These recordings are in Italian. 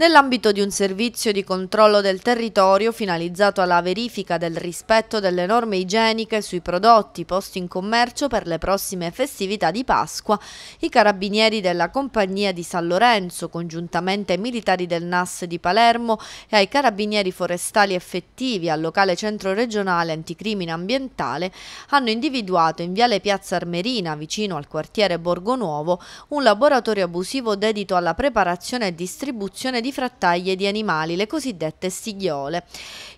Nell'ambito di un servizio di controllo del territorio finalizzato alla verifica del rispetto delle norme igieniche sui prodotti posti in commercio per le prossime festività di Pasqua, i carabinieri della Compagnia di San Lorenzo, congiuntamente ai militari del NAS di Palermo e ai carabinieri forestali effettivi al locale centro regionale anticrimine ambientale, hanno individuato in viale Piazza Armerina, vicino al quartiere Borgo Nuovo, un laboratorio abusivo dedito alla preparazione e distribuzione di di frattaglie di animali, le cosiddette stigliole.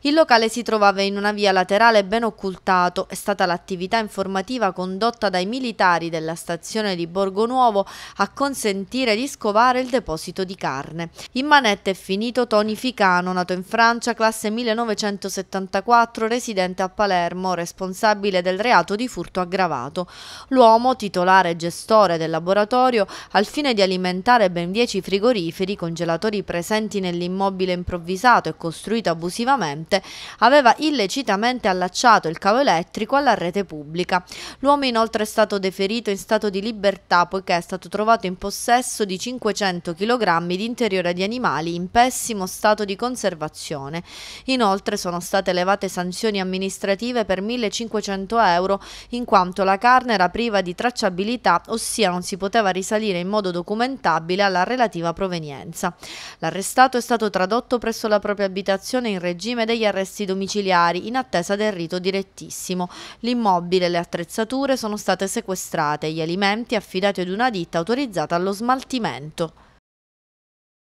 Il locale si trovava in una via laterale ben occultato, è stata l'attività informativa condotta dai militari della stazione di Borgo Nuovo a consentire di scovare il deposito di carne. In manetta è finito Tony Ficano, nato in Francia, classe 1974, residente a Palermo, responsabile del reato di furto aggravato. L'uomo, titolare e gestore del laboratorio, al fine di alimentare ben 10 frigoriferi, congelatori presenti nell'immobile improvvisato e costruito abusivamente, aveva illecitamente allacciato il cavo elettrico alla rete pubblica. L'uomo inoltre è stato deferito in stato di libertà poiché è stato trovato in possesso di 500 kg di interiore di animali in pessimo stato di conservazione. Inoltre sono state elevate sanzioni amministrative per 1500 euro in quanto la carne era priva di tracciabilità, ossia non si poteva risalire in modo documentabile alla relativa provenienza. L'arrestato è stato tradotto presso la propria abitazione in regime degli arresti domiciliari in attesa del rito direttissimo. L'immobile e le attrezzature sono state sequestrate, gli alimenti affidati ad una ditta autorizzata allo smaltimento.